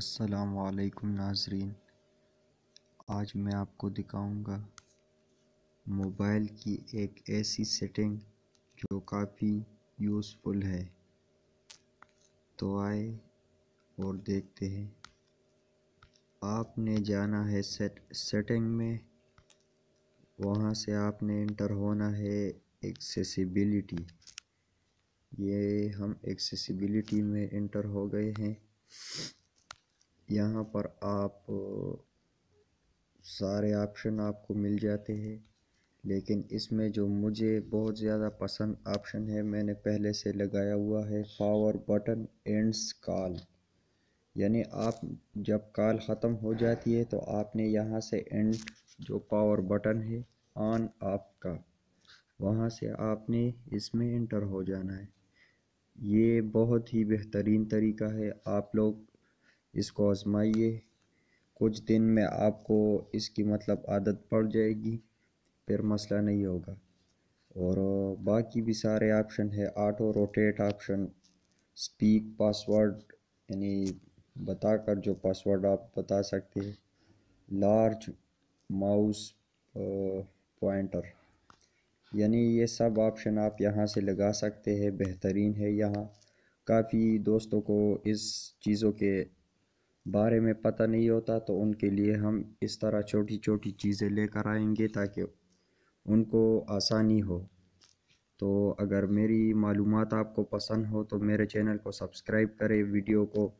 असलकुम नाजरीन आज मैं आपको दिखाऊंगा मोबाइल की एक ऐसी सेटिंग जो काफ़ी यूज़फुल है तो आए और देखते हैं आपने जाना है सेट सेटिंग में वहाँ से आपने इंटर होना है एक्सेसिबिलिटी ये हम एक्सेसिबिलिटी में इंटर हो गए हैं यहाँ पर आप सारे ऑप्शन आपको मिल जाते हैं लेकिन इसमें जो मुझे बहुत ज़्यादा पसंद ऑप्शन है मैंने पहले से लगाया हुआ है पावर बटन एंड्स कॉल यानी आप जब कॉल ख़त्म हो जाती है तो आपने यहाँ से एंड जो पावर बटन है ऑन आपका वहाँ से आपने इसमें इंटर हो जाना है ये बहुत ही बेहतरीन तरीका है आप लोग इसको आजमाइए कुछ दिन में आपको इसकी मतलब आदत पड़ जाएगी फिर मसला नहीं होगा और बाकी भी सारे ऑप्शन है auto rotate option speak password यानी बताकर जो पासवर्ड आप बता सकते हैं लार्ज माउस पॉइंटर यानी ये सब ऑप्शन आप यहाँ से लगा सकते हैं बेहतरीन है यहाँ काफ़ी दोस्तों को इस चीज़ों के बारे में पता नहीं होता तो उनके लिए हम इस तरह छोटी छोटी चीज़ें लेकर आएंगे ताकि उनको आसानी हो तो अगर मेरी मालूम आपको पसंद हो तो मेरे चैनल को सब्सक्राइब करें वीडियो को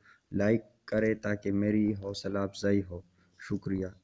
लाइक करें ताकि मेरी हौसला अफजाई हो शुक्रिया